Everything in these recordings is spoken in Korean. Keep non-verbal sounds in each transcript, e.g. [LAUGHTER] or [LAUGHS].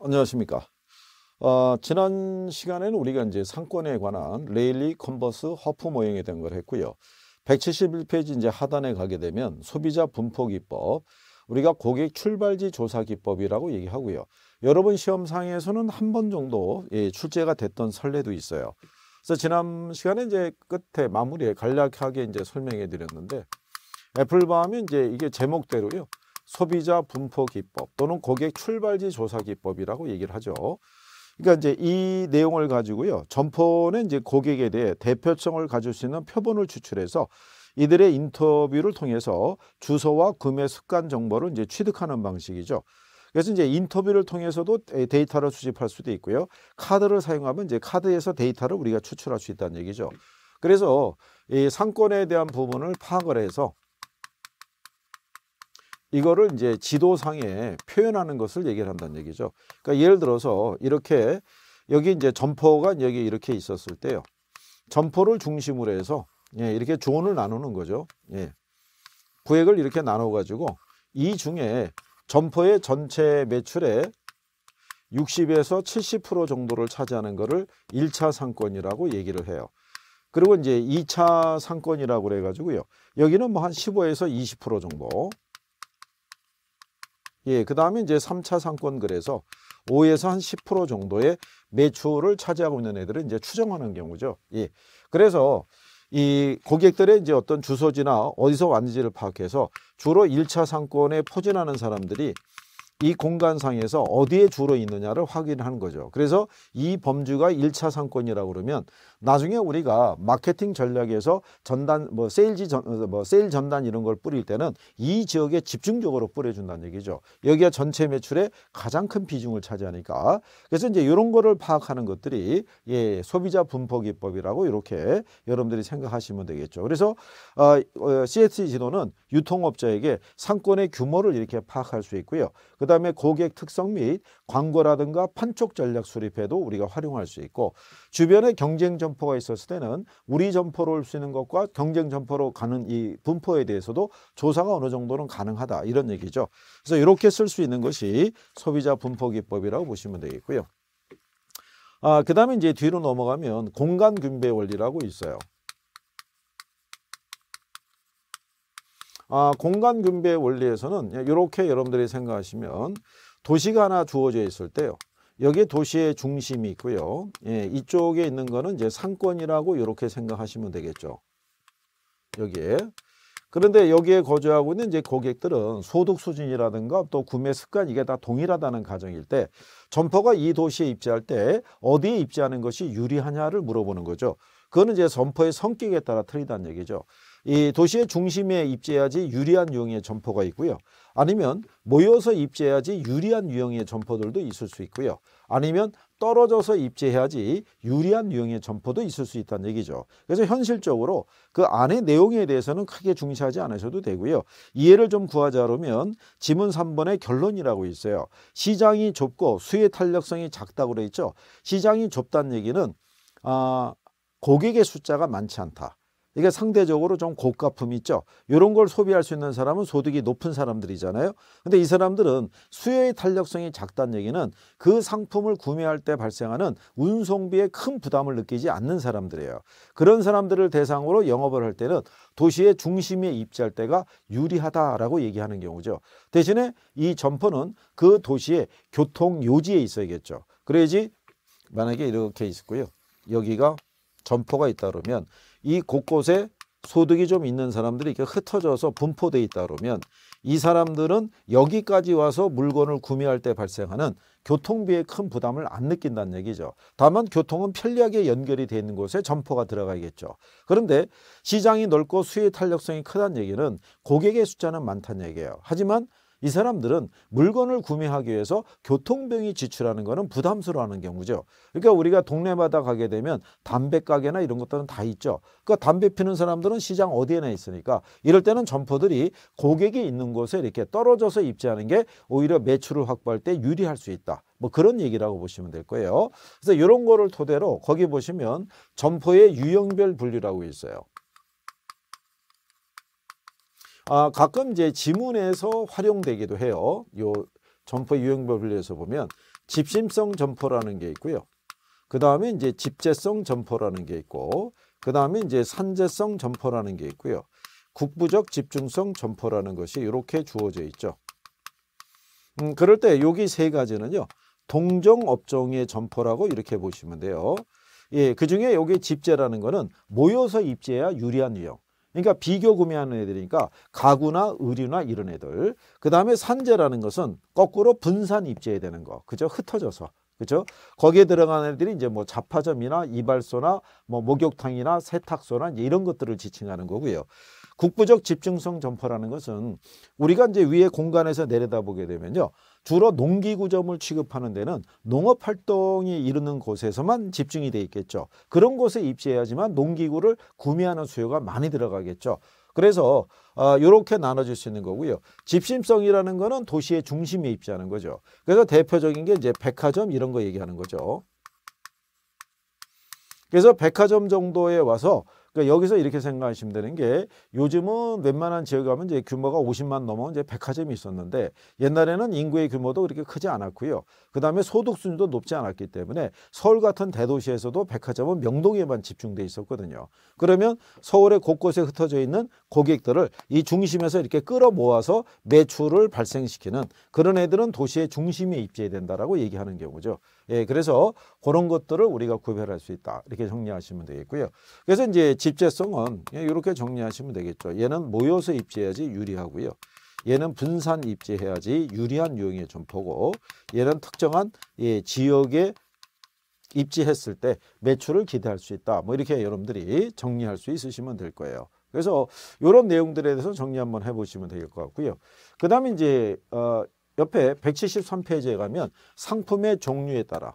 안녕하십니까. 어, 지난 시간에는 우리가 이제 상권에 관한 레일리 컨버스 허프 모형에 대한 걸 했고요. 171페이지 이제 하단에 가게 되면 소비자 분포 기법, 우리가 고객 출발지 조사 기법이라고 얘기하고요. 여러분 시험상에서는 한 번 정도 예, 출제가 됐던 설례도 있어요. 그래서 지난 시간에 이제 끝에 마무리에 간략하게 이제 설명해 드렸는데 애플바하면 이제 이게 제목대로요. 소비자 분포 기법 또는 고객 출발지 조사 기법이라고 얘기를 하죠. 그러니까 이제 이 내용을 가지고요. 점포는 이제 고객에 대해 대표성을 가질 수 있는 표본을 추출해서 이들의 인터뷰를 통해서 주소와 구매 습관 정보를 이제 취득하는 방식이죠. 그래서 이제 인터뷰를 통해서도 데이터를 수집할 수도 있고요. 카드를 사용하면 이제 카드에서 데이터를 우리가 추출할 수 있다는 얘기죠. 그래서 이 상권에 대한 부분을 파악을 해서 이거를 이제 지도상에 표현하는 것을 얘기를 한다는 얘기죠. 그러니까 예를 들어서 이렇게 여기 이제 점포가 여기 이렇게 있었을 때요. 점포를 중심으로 해서 예, 이렇게 존을 나누는 거죠. 예. 구획을 이렇게 나눠 가지고 이 중에 점포의 전체 매출의 60에서 70% 정도를 차지하는 거를 1차 상권이라고 얘기를 해요. 그리고 이제 2차 상권이라고 그래 가지고요. 여기는 뭐 한 15에서 20% 정도 예, 그 다음에 이제 3차 상권 그래서 5에서 한 10% 정도의 매출을 차지하고 있는 애들은 이제 추정하는 경우죠. 예. 그래서 이 고객들의 이제 어떤 주소지나 어디서 왔는지를 파악해서 주로 1차 상권에 포진하는 사람들이 이 공간상에서 어디에 주로 있느냐를 확인하는 거죠. 그래서 이 범주가 1차 상권이라고 그러면 나중에 우리가 마케팅 전략에서 전단 뭐 세일즈 전, 어, 뭐 세일 전단 이런 걸 뿌릴 때는 이 지역에 집중적으로 뿌려 준다는 얘기죠. 여기가 전체 매출의 가장 큰 비중을 차지하니까. 그래서 이제 이런 거를 파악하는 것들이 예, 소비자 분포 기법이라고 이렇게 여러분들이 생각하시면 되겠죠. 그래서 어, 어, CSC 지도는 유통업자에게 상권의 규모를 이렇게 파악할 수 있고요. 그그 다음에 고객 특성 및 광고라든가 판촉 전략 수립에도 우리가 활용할 수 있고 주변에 경쟁 점포가 있었을 때는 우리 점포로 올 수 있는 것과 경쟁 점포로 가는 이 분포에 대해서도 조사가 어느 정도는 가능하다 이런 얘기죠. 그래서 이렇게 쓸 수 있는 것이 소비자 분포 기법이라고 보시면 되겠고요. 아, 그 다음에 이제 뒤로 넘어가면 공간 균배 원리라고 있어요. 아, 공간 분배 원리에서는 이렇게 여러분들이 생각하시면 도시가 하나 주어져 있을 때요. 여기에 도시의 중심이 있고요. 예, 이쪽에 있는 거는 이제 상권이라고 이렇게 생각하시면 되겠죠. 여기에. 그런데 여기에 거주하고 있는 이제 고객들은 소득 수준이라든가 또 구매 습관 이게 다 동일하다는 가정일 때 점포가 이 도시에 입지할 때 어디에 입지하는 것이 유리하냐를 물어보는 거죠. 그거는 이제 점포의 성격에 따라 틀리다는 얘기죠. 이 도시의 중심에 입지해야지 유리한 유형의 점포가 있고요. 아니면 모여서 입지해야지 유리한 유형의 점포들도 있을 수 있고요. 아니면 떨어져서 입지해야지 유리한 유형의 점포도 있을 수 있다는 얘기죠. 그래서 현실적으로 그 안의 내용에 대해서는 크게 중시하지 않으셔도 되고요. 이해를 좀 구하자 그러면 지문 3번의 결론이라고 있어요. 시장이 좁고 수의 탄력성이 작다고 그래 있죠. 시장이 좁다는 얘기는 아, 고객의 숫자가 많지 않다. 이게 상대적으로 좀 고가품 있죠. 이런 걸 소비할 수 있는 사람은 소득이 높은 사람들이잖아요. 근데 이 사람들은 수요의 탄력성이 작다는 얘기는 그 상품을 구매할 때 발생하는 운송비에 큰 부담을 느끼지 않는 사람들이에요. 그런 사람들을 대상으로 영업을 할 때는 도시의 중심에 입지할 때가 유리하다라고 얘기하는 경우죠. 대신에 이 점포는 그 도시의 교통 요지에 있어야겠죠. 그래야지 만약에 이렇게 있고요. 여기가 점포가 있다 그러면 이 곳곳에 소득이 좀 있는 사람들이 이렇게 흩어져서 분포돼 있다 그러면 이 사람들은 여기까지 와서 물건을 구매할 때 발생하는 교통비에큰 부담을 안 느낀다는 얘기죠. 다만 교통은 편리하게 연결이 되어 있는 곳에 점포가 들어가겠죠. 그런데 시장이 넓고 수요 탄력성이 크다는 얘기는 고객의 숫자는 많다는 얘기예요. 하지만 이 사람들은 물건을 구매하기 위해서 교통병이 지출하는 것은 부담스러워하는 경우죠. 그러니까 우리가 동네마다 가게 되면 담배 가게나 이런 것들은 다 있죠. 그러니까 담배 피는 사람들은 시장 어디에나 있으니까 이럴 때는 점포들이 고객이 있는 곳에 이렇게 떨어져서 입지하는 게 오히려 매출을 확보할 때 유리할 수 있다. 뭐 그런 얘기라고 보시면 될 거예요. 그래서 이런 거를 토대로 거기 보시면 점포의 유형별 분류라고 있어요. 아, 가끔 이제 지문에서 활용되기도 해요. 요 점퍼 유형별 을위해서 보면 집심성 점퍼라는 게 있고요. 그 다음에 이제 집재성 점퍼라는 게 있고 그 다음에 이제 산재성 점퍼라는 게 있고요. 국부적 집중성 점퍼라는 것이 이렇게 주어져 있죠. 음, 그럴 때 여기 세 가지는요. 동종 업종의 점퍼라고 이렇게 보시면 돼요. 예, 그 중에 여기 집재라는 거는 모여서 입재해야 유리한 유형. 그러니까 비교 구매하는 애들이니까 가구나 의류나 이런 애들. 그 다음에 산재라는 것은 거꾸로 분산 입지해야 되는 거. 그죠? 흩어져서. 그죠? 거기에 들어가는 애들이 이제 뭐 자파점이나 이발소나 뭐 목욕탕이나 세탁소나 이제 이런 것들을 지칭하는 거고요. 국부적 집중성 점퍼라는 것은 우리가 이제 위에 공간에서 내려다보게 되면요. 주로 농기구점을 취급하는 데는 농업활동이 이르는 곳에서만 집중이 돼 있겠죠. 그런 곳에 입지해야지만 농기구를 구매하는 수요가 많이 들어가겠죠. 그래서 이렇게 어, 나눠질 수 있는 거고요. 집심성이라는 거는 도시의 중심에 입지하는 거죠. 그래서 대표적인 게 이제 백화점 이런 거 얘기하는 거죠. 그래서 백화점 정도에 와서 그러니까 여기서 이렇게 생각하시면 되는 게 요즘은 웬만한 지역에 가면 이제 규모가 50만 넘어 이제 백화점이 있었는데 옛날에는 인구의 규모도 그렇게 크지 않았고요. 그다음에 소득 수준도 높지 않았기 때문에 서울 같은 대도시에서도 백화점은 명동에만 집중돼 있었거든요. 그러면 서울의 곳곳에 흩어져 있는 고객들을 이 중심에서 이렇게 끌어 모아서 매출을 발생시키는 그런 애들은 도시의 중심에 입지해야 된다라고 얘기하는 경우죠. 예, 그래서 그런 것들을 우리가 구별할 수 있다. 이렇게 정리하시면 되겠고요. 그래서 이제 집재성은 이렇게 예, 정리하시면 되겠죠. 얘는 모여서 입재해야지 유리하고요. 얘는 분산 입재해야지 유리한 유형의 점포고 얘는 특정한 예, 지역에 입지했을 때 매출을 기대할 수 있다. 뭐 이렇게 여러분들이 정리할 수 있으시면 될 거예요. 그래서 이런 내용들에 대해서 정리 한번 해보시면 될 것 같고요. 그 다음에 이제 어, 옆에 173페이지에 가면 상품의 종류에 따라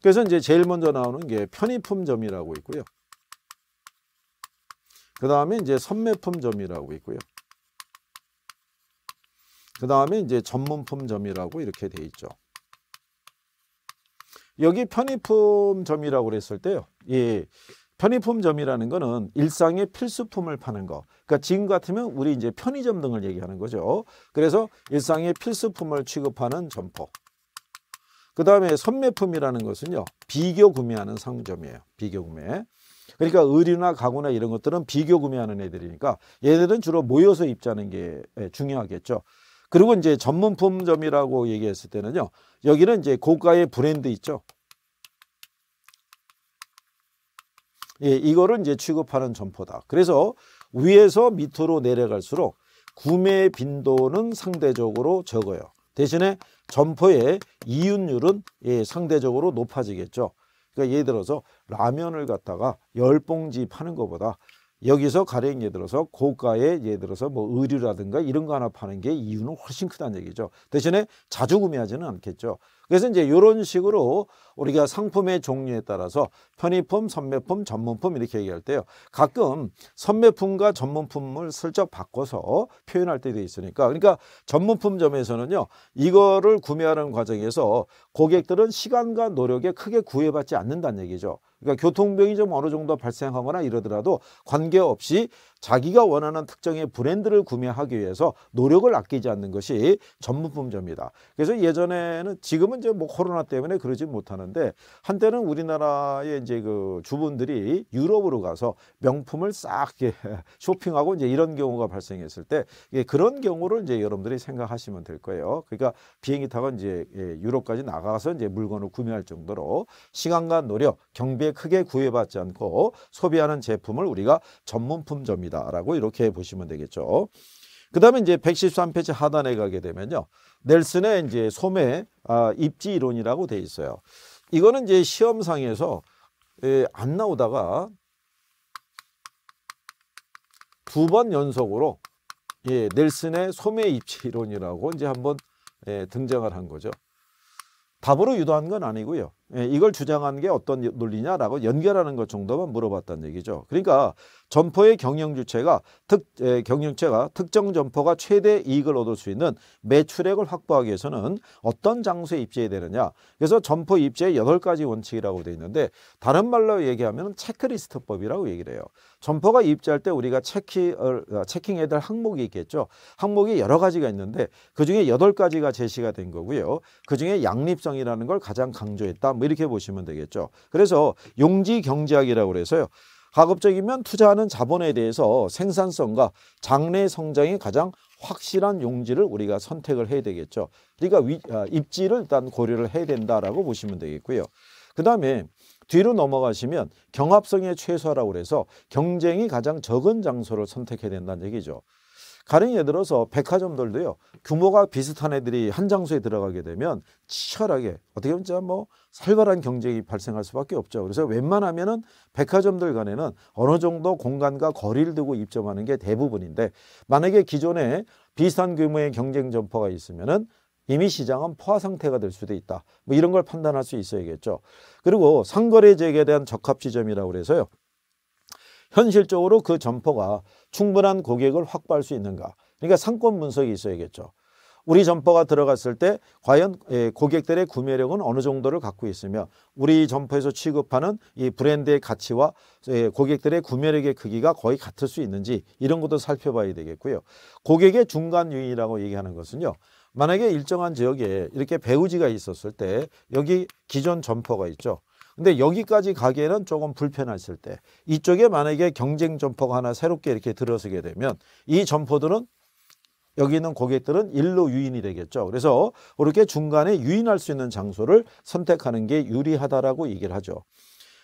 그래서 이제 제일 먼저 나오는 게 편의품점이라고 있고요. 그 다음에 이제 선매품점이라고 있고요. 그 다음에 이제 전문품점이라고 이렇게 돼 있죠. 여기 편의품점이라고 그랬을 때요. 예, 편의품점이라는 거는 일상의 필수품을 파는 거. 그러니까 지금 같으면 우리 이제 편의점 등을 얘기하는 거죠. 그래서 일상의 필수품을 취급하는 점포. 그 다음에 선매품이라는 것은요. 비교 구매하는 상점이에요. 비교 구매. 그러니까 의류나 가구나 이런 것들은 비교 구매하는 애들이니까 얘들은 주로 모여서 입자는 게 예, 중요하겠죠. 그리고 이제 전문품점이라고 얘기했을 때는요. 여기는 이제 고가의 브랜드 있죠. 예, 이거를 이제 취급하는 점포다. 그래서 위에서 밑으로 내려갈수록 구매 빈도는 상대적으로 적어요. 대신에 점포의 이윤율은 예, 상대적으로 높아지겠죠. 그러니까 예를 들어서 라면을 갖다가 열봉지 파는 것보다 여기서 가령 예를 들어서 고가의 예를 들어서 뭐 의류라든가 이런 거 하나 파는 게 이윤은 훨씬 크다는 얘기죠. 대신에 자주 구매하지는 않겠죠. 그래서 이제 이런 식으로 우리가 상품의 종류에 따라서 편의품, 선매품, 전문품 이렇게 얘기할 때요. 가끔 선매품과 전문품을 슬쩍 바꿔서 표현할 때도 있으니까 그러니까 전문품점에서는요. 이거를 구매하는 과정에서 고객들은 시간과 노력에 크게 구애받지 않는다는 얘기죠. 그러니까 교통병이 좀 어느 정도 발생하거나 이러더라도 관계없이 자기가 원하는 특정의 브랜드를 구매하기 위해서 노력을 아끼지 않는 것이 전문품점이다. 그래서 예전에는 지금은 이제 뭐 코로나 때문에 그러지 못하는데 한때는 우리나라의 이제 그주분들이 유럽으로 가서 명품을 싹 [LAUGHS] 쇼핑하고 이제 이런 경우가 발생했을 때 그런 경우를 이제 여러분들이 생각하시면 될 거예요. 그러니까 비행기 타고 이제 예, 유럽까지 나가 나가서 이제 물건을 구매할 정도로 시간과 노력, 경비에 크게 구애받지 않고 소비하는 제품을 우리가 전문품점이다라고 이렇게 보시면 되겠죠. 그 다음에 이제 113페이지 하단에 가게 되면요. 넬슨의 이제 소매 아, 입지 이론이라고 돼 있어요. 이거는 이제 시험상에서 예, 안 나오다가 두 번 연속으로 예, 넬슨의 소매 입지 이론이라고 이제 한번 예, 등장을 한 거죠. 답으로 유도한 건 아니고요. 예, 이걸 주장한 게 어떤 논리냐라고 연결하는 것 정도만 물어봤다는 얘기죠. 그러니까 점포의 경영 주체가 특 에, 경영체가 특정 점포가 최대 이익을 얻을 수 있는 매출액을 확보하기 위해서는 어떤 장소에 입지해야 되느냐. 그래서 점포 입지의 여덟 가지 원칙이라고 되어 있는데 다른 말로 얘기하면 체크리스트법이라고 얘기를 해요. 점포가 입지할 때 우리가 체키, 어, 아, 체킹해야 될 항목이 있겠죠. 항목이 여러 가지가 있는데 그중에 여덟 가지가 제시가 된 거고요. 그중에 양립성이라는 걸 가장 강조했다. 뭐 이렇게 보시면 되겠죠. 그래서 용지 경제학이라고 그래서요. 가급적이면 투자하는 자본에 대해서 생산성과 장래 성장이 가장 확실한 용지를 우리가 선택을 해야 되겠죠. 그러니까 위, 아, 입지를 일단 고려를 해야 된다라고 보시면 되겠고요. 그 다음에 뒤로 넘어가시면 경합성의 최소화라고 그래서 경쟁이 가장 적은 장소를 선택해야 된다는 얘기죠. 가령 예를 들어서 백화점들도요. 규모가 비슷한 애들이 한 장소에 들어가게 되면 치열하게 어떻게 보면 진뭐 살벌한 경쟁이 발생할 수밖에 없죠. 그래서 웬만하면은 백화점들 간에는 어느 정도 공간과 거리를 두고 입점하는 게 대부분인데 만약에 기존에 비슷한 규모의 경쟁 점포가 있으면은 이미 시장은 포화 상태가 될 수도 있다. 뭐 이런 걸 판단할 수 있어야겠죠. 그리고 상거래 재개에 대한 적합 지점이라고 그래서요. 현실적으로 그 점포가 충분한 고객을 확보할 수 있는가. 그러니까 상권 분석이 있어야겠죠. 우리 점포가 들어갔을 때 과연 예, 고객들의 구매력은 어느 정도를 갖고 있으며 우리 점포에서 취급하는 이 브랜드의 가치와 예, 고객들의 구매력의 크기가 거의 같을 수 있는지 이런 것도 살펴봐야 되겠고요. 고객의 중간 유인이라고 얘기하는 것은요. 만약에 일정한 지역에 이렇게 배우지가 있었을 때 여기 기존 점포가 있죠. 근데 여기까지 가기에는 조금 불편했을 때 이쪽에 만약에 경쟁 점포가 하나 새롭게 이렇게 들어서게 되면 이 점포들은 여기 있는 고객들은 일로 유인이 되겠죠. 그래서 그렇게 중간에 유인할 수 있는 장소를 선택하는 게 유리하다라고 얘기를 하죠.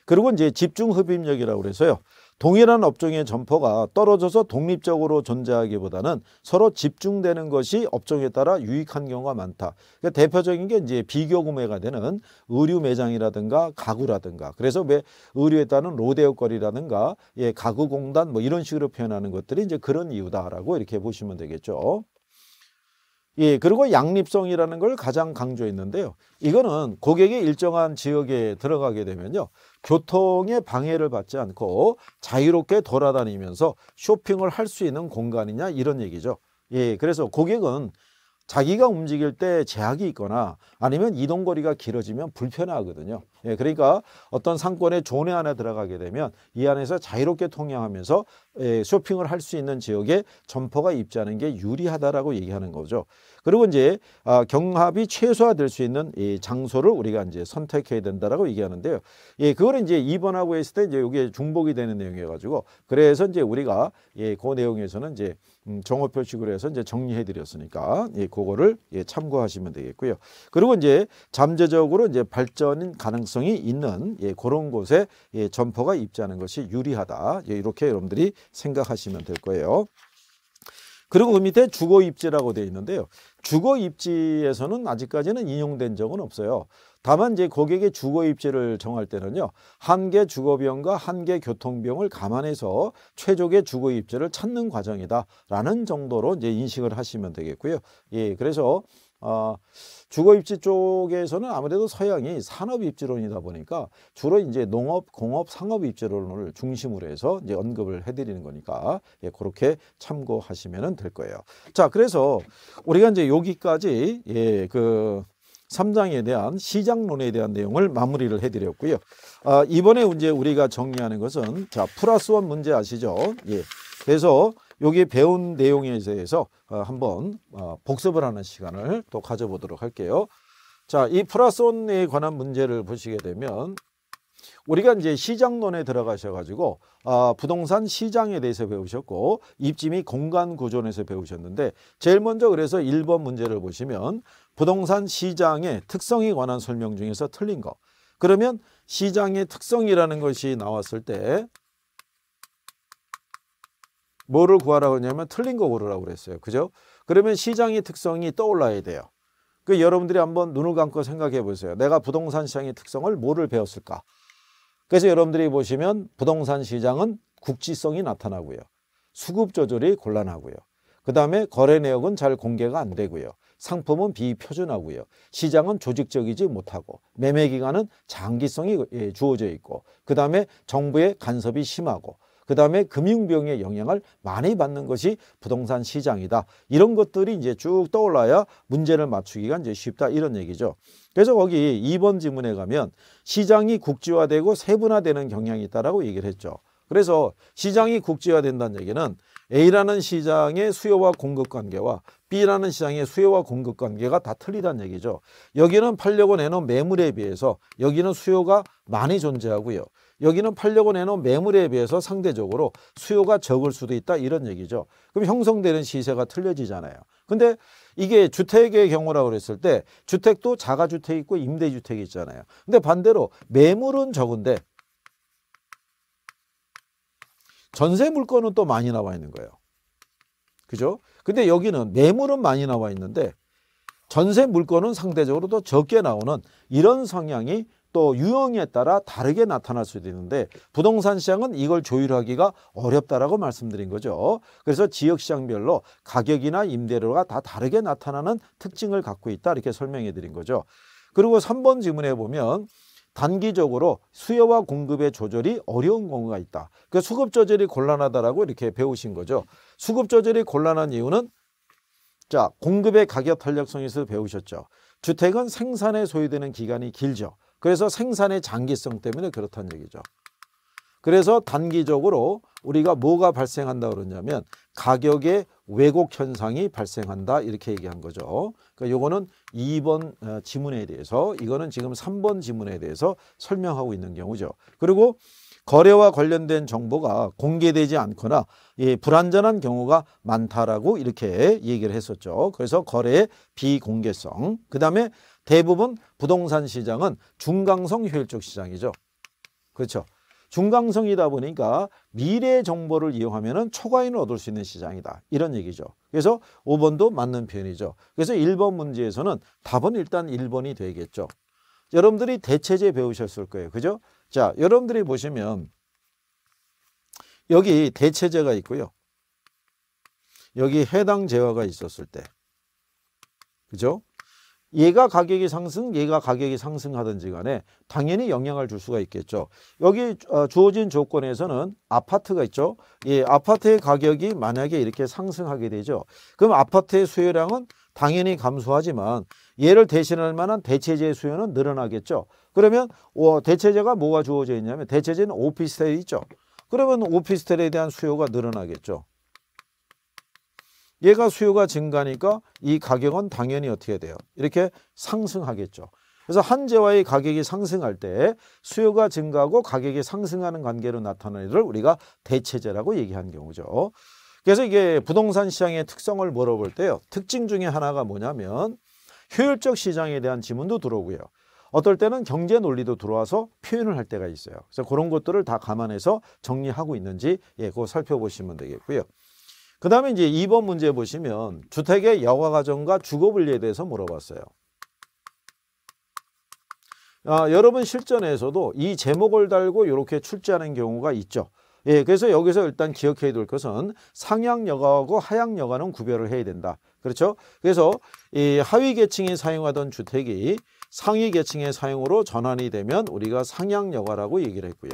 그리고 이제 집중 흡입력이라고 그래서요. 동일한 업종의 점포가 떨어져서 독립적으로 존재하기보다는 서로 집중되는 것이 업종에 따라 유익한 경우가 많다. 그러니까 대표적인 게 이제 비교 구매가 되는 의류 매장이라든가 가구라든가 그래서 왜 의류에 따른 로데오 거리라든가 예, 가구공단 뭐 이런 식으로 표현하는 것들이 이제 그런 이유다라고 이렇게 보시면 되겠죠. 예, 그리고 양립성이라는 걸 가장 강조했는데요. 이거는 고객이 일정한 지역에 들어가게 되면요. 교통의 방해를 받지 않고 자유롭게 돌아다니면서 쇼핑을 할 수 있는 공간이냐 이런 얘기죠. 예, 그래서 고객은 자기가 움직일 때 제약이 있거나 아니면 이동거리가 길어지면 불편하거든요. 예, 그러니까 어떤 상권의 존에 안에 들어가게 되면 이 안에서 자유롭게 통행하면서 예, 쇼핑을 할 수 있는 지역에 점포가 입지하는 게 유리하다라고 얘기하는 거죠. 그리고 이제 아, 경합이 최소화될 수 있는 이 장소를 우리가 이제 선택해야 된다라고 얘기하는데요. 예, 그걸 이제 2번하고 했을 때 이제 이게 중복이 되는 내용이어가지고 그래서 이제 우리가 예, 그 내용에서는 이제 음, 정호 표식으로 해서 이제 정리해 드렸으니까 예, 그거를 예, 참고하시면 되겠고요. 그리고 이제 잠재적으로 이제 발전 가능성 가능성이 있는 예, 그런 곳에 예, 점퍼가 입지하는 것이 유리하다. 예, 이렇게 여러분들이 생각하시면 될 거예요. 그리고 그 밑에 주거 입지라고 되어 있는데요. 주거 입지에서는 아직까지는 인용된 적은 없어요. 다만 이제 고객의 주거 입지를 정할 때는요. 한 개주거병과한 개교통병을 감안해서 최적의 주거 입지를 찾는 과정이다라는 정도로 이제 인식을 하시면 되겠고요. 예, 그래서 어, 주거 입지 쪽에서는 아무래도 서양이 산업 입지론이다 보니까 주로 이제 농업, 공업, 상업 입지론을 중심으로 해서 이제 언급을 해드리는 거니까 예, 그렇게 참고하시면 될 거예요. 자, 그래서 우리가 이제 여기까지 예, 그 3장에 대한 시장론에 대한 내용을 마무리를 해드렸고요. 아, 이번에 이제 우리가 정리하는 것은 자 플러스 원 문제 아시죠? 예. 그래서 여기 배운 내용에 대해서 어, 한번 어, 복습을 하는 시간을 또 가져보도록 할게요. 자, 이 플러스온에 관한 문제를 보시게 되면 우리가 이제 시장론에 들어가셔가지고 아, 부동산 시장에 대해서 배우셨고 입지 및 공간 구조론에서 배우셨는데 제일 먼저 그래서 1번 문제를 보시면 부동산 시장의 특성에 관한 설명 중에서 틀린 거 그러면 시장의 특성이라는 것이 나왔을 때 뭐를 구하라고 했냐면 틀린 거 고르라고 그랬어요. 그죠? 그러면 시장의 특성이 떠올라야 돼요. 그 여러분들이 한번 눈을 감고 생각해 보세요. 내가 부동산 시장의 특성을 뭐를 배웠을까? 그래서 여러분들이 보시면 부동산 시장은 국지성이 나타나고요. 수급 조절이 곤란하고요. 그 다음에 거래 내역은 잘 공개가 안 되고요. 상품은 비표준하고요. 시장은 조직적이지 못하고 매매 기간은 장기성이 예, 주어져 있고 그 다음에 정부의 간섭이 심하고 그 다음에 금융병의 영향을 많이 받는 것이 부동산 시장이다. 이런 것들이 이제 쭉 떠올라야 문제를 맞추기가 이제 쉽다 이런 얘기죠. 그래서 거기 2번 지문에 가면 시장이 국지화되고 세분화되는 경향이 있다라고 얘기를 했죠. 그래서 시장이 국지화된다는 얘기는 A라는 시장의 수요와 공급 관계와 B라는 시장의 수요와 공급 관계가 다 틀리다는 얘기죠. 여기는 팔려고 내놓은 매물에 비해서 여기는 수요가 많이 존재하고요. 여기는 팔려고 내놓은 매물에 비해서 상대적으로 수요가 적을 수도 있다 이런 얘기죠. 그럼 형성되는 시세가 틀려지잖아요. 근데 이게 주택의 경우라고 그랬을 때 주택도 자가주택이 있고 임대주택이 있잖아요. 근데 반대로 매물은 적은데 전세 물건은 또 많이 나와 있는 거예요. 그죠? 근데 여기는 매물은 많이 나와 있는데 전세 물건은 상대적으로 더 적게 나오는 이런 성향이 또 유형에 따라 다르게 나타날 수도 있는데 부동산 시장은 이걸 조율하기가 어렵다라고 말씀드린 거죠. 그래서 지역 시장별로 가격이나 임대료가 다 다르게 나타나는 특징을 갖고 있다 이렇게 설명해 드린 거죠. 그리고 3번 질문에 보면 단기적으로 수요와 공급의 조절이 어려운 경우가 있다. 그 수급 조절이 곤란하다라고 이렇게 배우신 거죠. 수급 조절이 곤란한 이유는 자 공급의 가격 탄력성에서 배우셨죠. 주택은 생산에 소요되는 기간이 길죠. 그래서 생산의 장기성 때문에 그렇다는 얘기죠. 그래서 단기적으로 우리가 뭐가 발생한다 그러냐면 가격의 왜곡 현상이 발생한다 이렇게 얘기한 거죠. 그러니까 요거는 2번 어, 지문에 대해서 이거는 지금 3번 지문에 대해서 설명하고 있는 경우죠. 그리고 거래와 관련된 정보가 공개되지 않거나 예, 불완전한 경우가 많다라고 이렇게 얘기를 했었죠. 그래서 거래의 비공개성, 그 다음에 대부분 부동산 시장은 중강성 효율적 시장이죠. 그렇죠. 중강성이다 보니까 미래 정보를 이용하면 초과인을 얻을 수 있는 시장이다. 이런 얘기죠. 그래서 5번도 맞는 표현이죠. 그래서 1번 문제에서는 답은 일단 1번이 되겠죠. 여러분들이 대체제 배우셨을 거예요. 그죠? 자, 여러분들이 보시면 여기 대체제가 있고요. 여기 해당 재화가 있었을 때. 그죠? 얘가 가격이 상승, 얘가 가격이 상승하든지 간에 당연히 영향을 줄 수가 있겠죠. 여기 어, 주어진 조건에서는 아파트가 있죠. 예, 아파트의 가격이 만약에 이렇게 상승하게 되죠. 그럼 아파트의 수요량은 당연히 감소하지만 얘를 대신할 만한 대체재의 수요는 늘어나겠죠. 그러면 어, 대체재가 뭐가 주어져 있냐면 대체재는 오피스텔이 있죠. 그러면 오피스텔에 대한 수요가 늘어나겠죠. 얘가 수요가 증가니까 하이 가격은 당연히 어떻게 돼요? 이렇게 상승하겠죠. 그래서 한재와의 가격이 상승할 때 수요가 증가하고 가격이 상승하는 관계로 나타나는 일을 우리가 대체재라고 얘기한 경우죠. 그래서 이게 부동산 시장의 특성을 물어볼 때요. 특징 중에 하나가 뭐냐면 효율적 시장에 대한 지문도 들어오고요. 어떨 때는 경제 논리도 들어와서 표현을 할 때가 있어요. 그래서 그런 것들을 다 감안해서 정리하고 있는지 예, 그거 살펴보시면 되겠고요. 그 다음에 이제 2번 문제 보시면 주택의 여가과정과 주거분리에 대해서 물어봤어요. 아, 여러분 실전에서도 이 제목을 달고 이렇게 출제하는 경우가 있죠. 예, 그래서 여기서 일단 기억해야 될 것은 상향 여가하고 하향 여가는 구별을 해야 된다. 그렇죠? 그래서 이 하위 계층이 사용하던 주택이 상위 계층의 사용으로 전환이 되면 우리가 상향 여가라고 얘기를 했고요.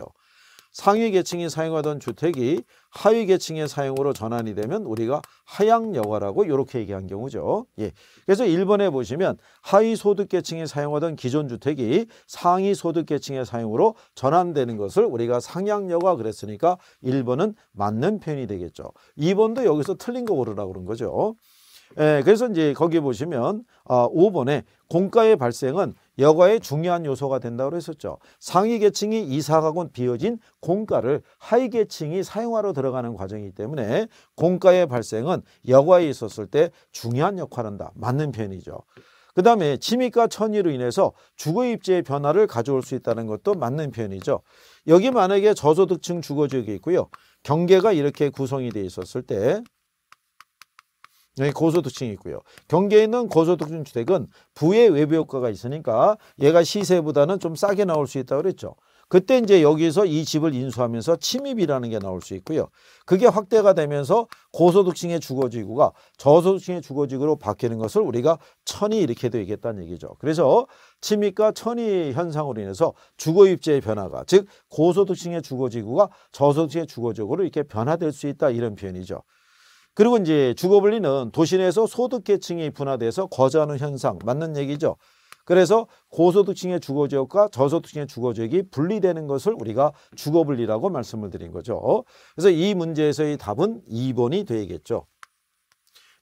상위 계층이 사용하던 주택이 하위 계층의 사용으로 전환이 되면 우리가 하향여과라고 이렇게 얘기한 경우죠. 예. 그래서 1번에 보시면 하위 소득 계층이 사용하던 기존 주택이 상위 소득 계층의 사용으로 전환되는 것을 우리가 상향여과 그랬으니까 1번은 맞는 표현이 되겠죠. 2번도 여기서 틀린 거 고르라고 그런 거죠. 예, 그래서 이제 거기 보시면 아, 5번에 공가의 발생은 여가의 중요한 요소가 된다고 했었죠. 상위 계층이 이사가곤 비어진 공가를 하위 계층이 사용하러 들어가는 과정이기 때문에 공가의 발생은 여가에 있었을 때 중요한 역할을 한다. 맞는 편이죠. 그 다음에 침입과 천위로 인해서 주거 입지의 변화를 가져올 수 있다는 것도 맞는 표현이죠. 여기 만약에 저소득층 주거지역이 있고요. 경계가 이렇게 구성이 되어 있었을 때 네, 고소득층이 있고요. 경계에 있는 고소득층 주택은 부의 외부 효과가 있으니까 얘가 시세보다는 좀 싸게 나올 수 있다고 그랬죠. 그때 이제 여기서 에이 집을 인수하면서 침입이라는 게 나올 수 있고요. 그게 확대가 되면서 고소득층의 주거지구가 저소득층의 주거지구로 바뀌는 것을 우리가 천이 이렇게되 얘기했다는 얘기죠. 그래서 침입과 천이 현상으로 인해서 주거입지의 변화가 즉 고소득층의 주거지구가 저소득층의 주거지구로 이렇게 변화될 수 있다 이런 표현이죠. 그리고 이제 주거분리는 도시내에서 소득계층이 분화돼서 거주하는 현상 맞는 얘기죠. 그래서 고소득층의 주거지역과 저소득층의 주거지역이 분리되는 것을 우리가 주거분리라고 말씀을 드린 거죠. 그래서 이 문제에서의 답은 2번이 되겠죠.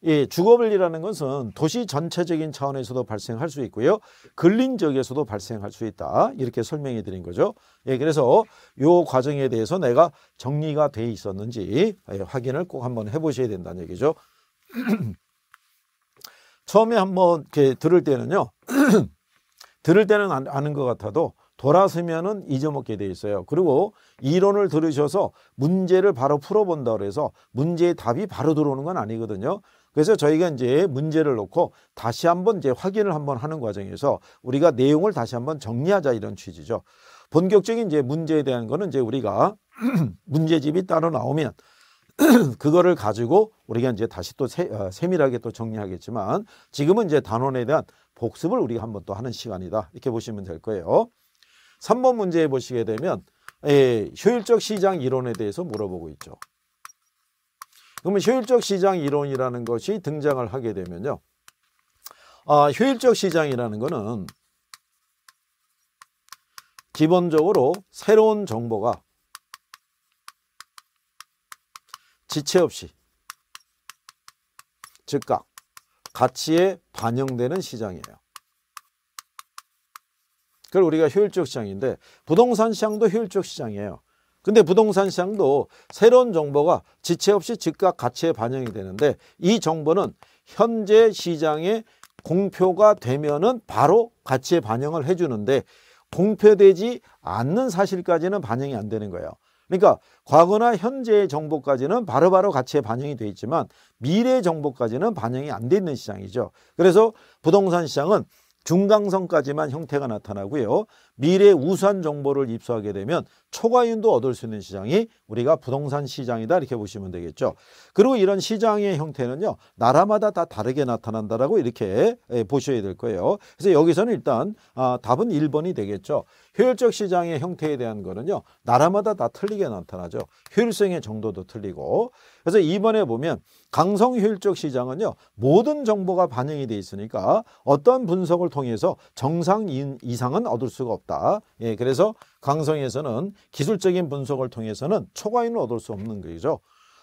예, 주거분리라는 것은 도시 전체적인 차원에서도 발생할 수 있고요. 근린 지역에서도 발생할 수 있다. 이렇게 설명해 드린 거죠. 예, 그래서 요 과정에 대해서 내가 정리가 돼 있었는지 예, 확인을 꼭 한번 해보셔야 된다는 얘기죠. [CLEARS THROAT] 처음에 한번 이렇게 들을 때는요. [CLEARS THROAT] 들을 때는 아는 것 같아도 돌아서면은 잊어먹게 돼 있어요. 그리고 이론을 들으셔서 문제를 바로 풀어본다 고해서 문제의 답이 바로 들어오는 건 아니거든요. 그래서 저희가 이제 문제를 놓고 다시 한번 이제 확인을 한번 하는 과정에서 우리가 내용을 다시 한번 정리하자 이런 취지죠. 본격적인 이제 문제에 대한 거는 이제 우리가 [CLEARS THROAT] 문제집이 따로 나오면 [CLEARS THROAT] 그거를 가지고 우리가 이제 다시 또 세, 어, 세밀하게 또 정리하겠지만 지금은 이제 단원에 대한 복습을 우리가 한번 또 하는 시간이다. 이렇게 보시면 될 거예요. 3번 문제 보시게 되면 예, 효율적 시장 이론에 대해서 물어보고 있죠. 그러면 효율적 시장 이론이라는 것이 등장을 하게 되면요. 아, 효율적 시장이라는 것은 기본적으로 새로운 정보가 지체 없이 즉각 가치에 반영되는 시장이에요. 그걸 우리가 효율적 시장인데 부동산 시장도 효율적 시장이에요. 근데 부동산 시장도 새로운 정보가 지체 없이 즉각 가치에 반영이 되는데 이 정보는 현재 시장에 공표가 되면은 바로 가치에 반영을 해주는데 공표되지 않는 사실까지는 반영이 안 되는 거예요. 그러니까 과거나 현재의 정보까지는 바로바로 가치에 반영이 돼 있지만 미래 정보까지는 반영이 안돼 있는 시장이죠. 그래서 부동산 시장은 중강성까지만 형태가 나타나고요. 미래 우수한 정보를 입수하게 되면 초과윤도 얻을 수 있는 시장이 우리가 부동산 시장이다 이렇게 보시면 되겠죠. 그리고 이런 시장의 형태는요. 나라마다 다 다르게 나타난다라고 이렇게 예, 보셔야 될 거예요. 그래서 여기서는 일단 아, 답은 1번이 되겠죠. 효율적 시장의 형태에 대한 거는요. 나라마다 다 틀리게 나타나죠. 효율성의 정도도 틀리고 그래서 이번에 보면 강성 효율적 시장은요. 모든 정보가 반영이 돼 있으니까 어떤 분석을 통해서 정상 이상은 얻을 수가 없다. 없다. 예, 그래서 강성에서는 기술적인 분석을 통해서는 초과인을 얻을 수 없는 거죠.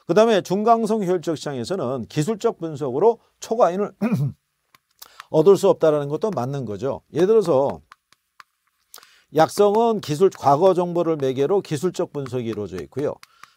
그 다음에 중강성 효율적 시장에서는 기술적 분석으로 초과인을 [CLEARS THROAT] 얻을 수 없다는 것도 맞는 거죠. 예를 들어서 약성은 기술 과거 정보를 매개로 기술적 분석이 이루어져 있고요.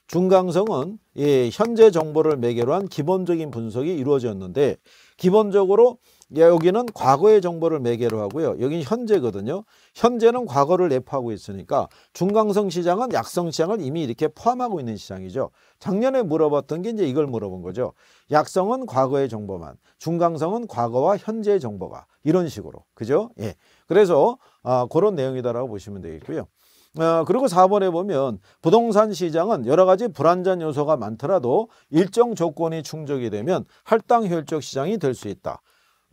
중강성은 예, 현재 정보를 매개로 한 기본적인 분석이 이루어졌는데 기본적으로 예, 여기는 과거의 정보를 매개로 하고요. 여기는 현재거든요. 현재는 과거를 내포하고 있으니까 중강성 시장은 약성 시장을 이미 이렇게 포함하고 있는 시장이죠. 작년에 물어봤던 게 이제 이걸 물어본 거죠. 약성은 과거의 정보만, 중강성은 과거와 현재의 정보가 이런 식으로. 그죠? 예. 그래서 아, 그런 내용이다라고 보시면 되겠고요. 어, 그리고 4번에 보면 부동산 시장은 여러 가지 불안전 요소가 많더라도 일정 조건이 충족이 되면 할당 효율적 시장이 될 수 있다.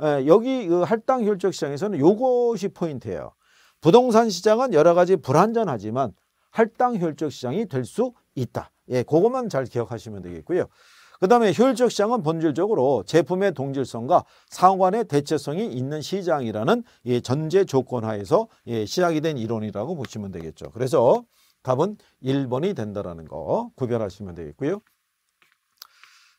예, 여기 그 할당 효율적 시장에서는 이것이 포인트예요. 부동산 시장은 여러 가지 불안전하지만 할당 효율적 시장이 될 수 있다. 예, 그것만 잘 기억하시면 되겠고요. 그 다음에 효율적 시장은 본질적으로 제품의 동질성과 상관의 대체성이 있는 시장이라는 예, 전제 조건 하에서 예, 시작이 된 이론이라고 보시면 되겠죠. 그래서 답은 1번이 된다라는 거 구별하시면 되겠고요.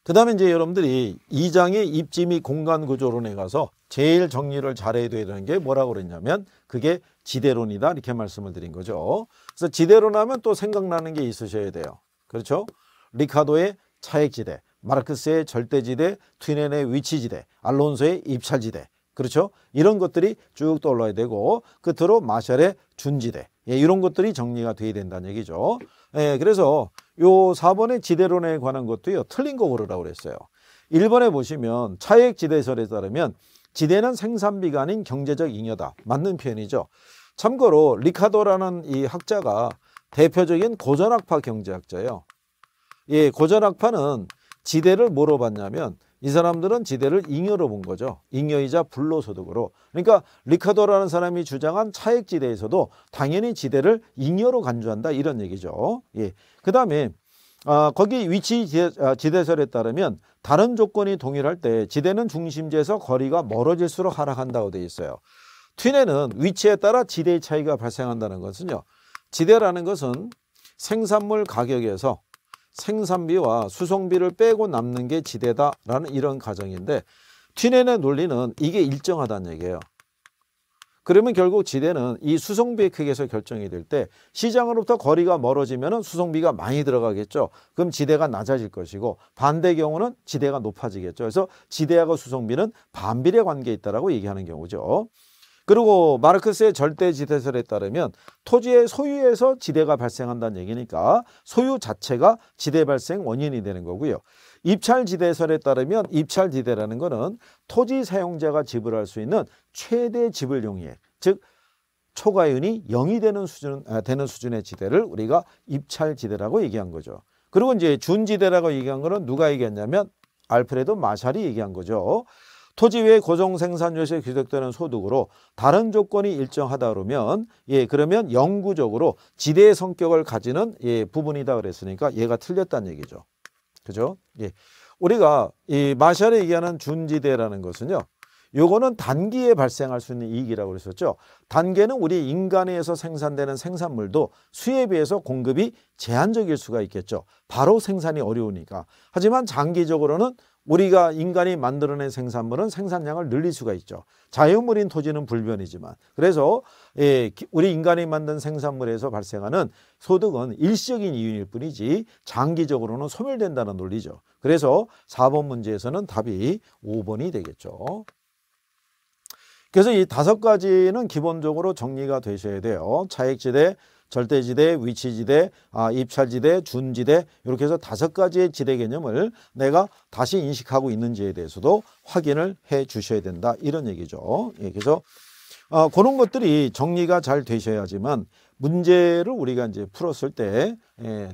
그 다음에 이제 여러분들이 2장의 입지 미 공간 구조론에 가서 제일 정리를 잘해야 되는 게 뭐라고 그랬냐면 그게 지대론이다 이렇게 말씀을 드린 거죠. 그래서 지대론 하면 또 생각나는 게 있으셔야 돼요. 그렇죠? 리카도의 차액지대, 마르크스의 절대지대, 튀넨의 위치지대, 알론소의 입찰지대 그렇죠? 이런 것들이 쭉 떠올라야 되고 끝으로 그 마셜의 준지대 예, 이런 것들이 정리가 돼야 된다는 얘기죠. 예, 그래서 요 4번의 지대론에 관한 것도요. 틀린 거 고르라고 그랬어요. 1번에 보시면 차액 지대설에 따르면 지대는 생산비가 아닌 경제적 잉여다. 맞는 표현이죠. 참고로 리카도라는 이 학자가 대표적인 고전학파 경제학자예요. 예, 고전학파는 지대를 뭐로 봤냐면 이 사람들은 지대를 잉여로 본 거죠. 잉여이자 불로소득으로. 그러니까 리카도라는 사람이 주장한 차액지대에서도 당연히 지대를 잉여로 간주한다 이런 얘기죠. 예. 그 다음에 아, 거기 위치 지대, 아, 지대 설에 따르면 다른 조건이 동일할 때 지대는 중심지에서 거리가 멀어질수록 하락한다고 되어 있어요. 튜네는 위치에 따라 지대의 차이가 발생한다는 것은요. 지대라는 것은 생산물 가격에서 생산비와 수송비를 빼고 남는 게 지대다라는 이런 가정인데 튜넨의 논리는 이게 일정하다는 얘기예요. 그러면 결국 지대는 이 수송비의 크기에서 결정이 될 때 시장으로부터 거리가 멀어지면 수송비가 많이 들어가겠죠. 그럼 지대가 낮아질 것이고 반대 경우는 지대가 높아지겠죠. 그래서 지대하고 수송비는 반비례 관계에 있다고 라 얘기하는 경우죠. 그리고 마르크스의 절대지대설에 따르면 토지의 소유에서 지대가 발생한다는 얘기니까 소유 자체가 지대 발생 원인이 되는 거고요. 입찰지대설에 따르면 입찰지대라는 것은 토지 사용자가 지불할 수 있는 최대 지불용이액 즉 초과윤이 영이 되는 수준 아, 되는 수준의 지대를 우리가 입찰지대라고 얘기한 거죠. 그리고 이제 준지대라고 얘기한 거는 누가 얘기했냐면 알프레도 마샬이 얘기한 거죠. 토지 외 고정 생산요소에서 기득되는 소득으로 다른 조건이 일정하다 그러면 예 그러면 영구적으로 지대의 성격을 가지는 예 부분이다 그랬으니까 얘가 틀렸다는 얘기죠. 그죠? 예. 우리가 이 마샬이 얘기하는 준지대라는 것은요. 요거는 단기에 발생할 수 있는 이익이라고 그랬었죠. 단계는 우리 인간에서 생산되는 생산물도 수에 비해서 공급이 제한적일 수가 있겠죠. 바로 생산이 어려우니까. 하지만 장기적으로는 우리가 인간이 만들어낸 생산물은 생산량을 늘릴 수가 있죠. 자연물인 토지는 불변이지만 그래서 예, 우리 인간이 만든 생산물에서 발생하는 소득은 일시적인 이윤일 뿐이지 장기적으로는 소멸된다는 논리죠. 그래서 4번 문제에서는 답이 5번이 되겠죠. 그래서 이 다섯 가지는 기본적으로 정리가 되셔야 돼요. 차액지대 절대지대, 위치지대, 아, 입찰지대, 준지대 이렇게 해서 다섯 가지의 지대 개념을 내가 다시 인식하고 있는지에 대해서도 확인을 해 주셔야 된다 이런 얘기죠. 예, 그래서 아, 그런 것들이 정리가 잘 되셔야지만 문제를 우리가 이제 풀었을 때 예,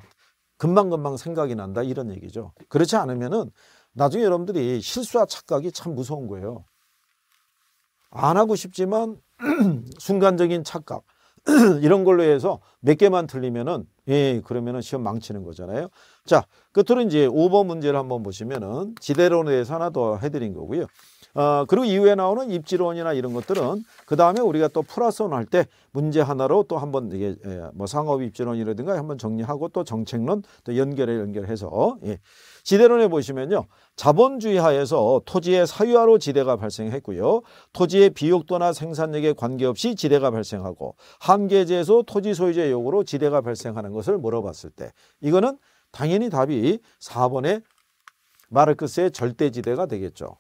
금방금방 생각이 난다 이런 얘기죠. 그렇지 않으면은 나중에 여러분들이 실수와 착각이 참 무서운 거예요. 안 하고 싶지만 [CLEARS THROAT] 순간적인 착각 [CLEARS THROAT] 이런 걸로 해서 몇 개만 틀리면은 예, 그러면은 시험 망치는 거잖아요. 자, 끝으로 이제 5번 문제를 한번 보시면은 지대론에 대해서 하나 더 해드린 거고요. 어, 그리고 이후에 나오는 입지론이나 이런 것들은 그 다음에 우리가 또 플러스원 할 때 문제 하나로 또 한번 이게 예, 뭐 상업 입지론이라든가 한번 정리하고 또 정책론 또 연결해 연결해서 예. 지대론에 보시면요. 자본주의 하에서 토지의 사유화로 지대가 발생했고요. 토지의 비옥도나 생산력에 관계없이 지대가 발생하고 한계제에서 토지 소유제 요구로 지대가 발생하는 것을 물어봤을 때 이거는 당연히 답이 4번의 마르크스의 절대지대가 되겠죠.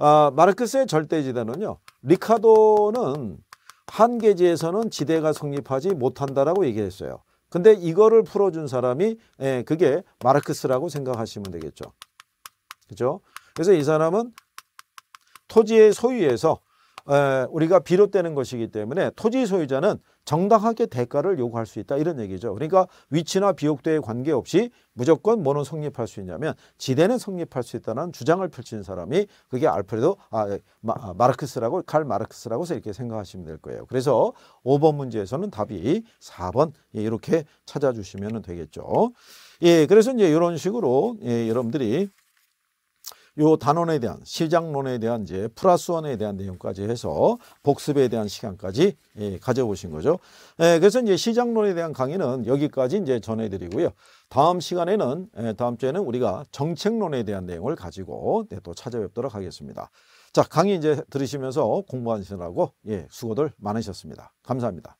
아, 마르크스의 절대지대는요. 리카도는 한계지에서는 지대가 성립하지 못한다라고 얘기했어요. 근데 이거를 풀어준 사람이 예, 그게 마르크스라고 생각하시면 되겠죠. 그죠? 그래서 이 사람은 토지의 소유에서 우리가 비롯되는 것이기 때문에 토지 소유자는 정당하게 대가를 요구할 수 있다 이런 얘기죠. 그러니까 위치나 비옥도에 관계없이 무조건 뭐는 성립할 수 있냐면 지대는 성립할 수 있다는 주장을 펼친 사람이 그게 알프레도 아, 예, 마, 르크스라고칼 아, 마르크스라고 서 이렇게 생각하시면 될 거예요. 그래서 5번 문제에서는 답이 4번 예, 이렇게 찾아주시면 되겠죠. 예, 그래서 이제 이런 식으로 예, 여러분들이 요 단원에 대한 시장론에 대한 이제 플러스 원에 대한 내용까지 해서 복습에 대한 시간까지 예, 가져보신 거죠. 예, 그래서 이제 시장론에 대한 강의는 여기까지 이제 전해드리고요. 다음 시간에는 예, 다음 주에는 우리가 정책론에 대한 내용을 가지고 네, 또 찾아뵙도록 하겠습니다. 자 강의 이제 들으시면서 공부하시느라고 예, 수고들 많으셨습니다. 감사합니다.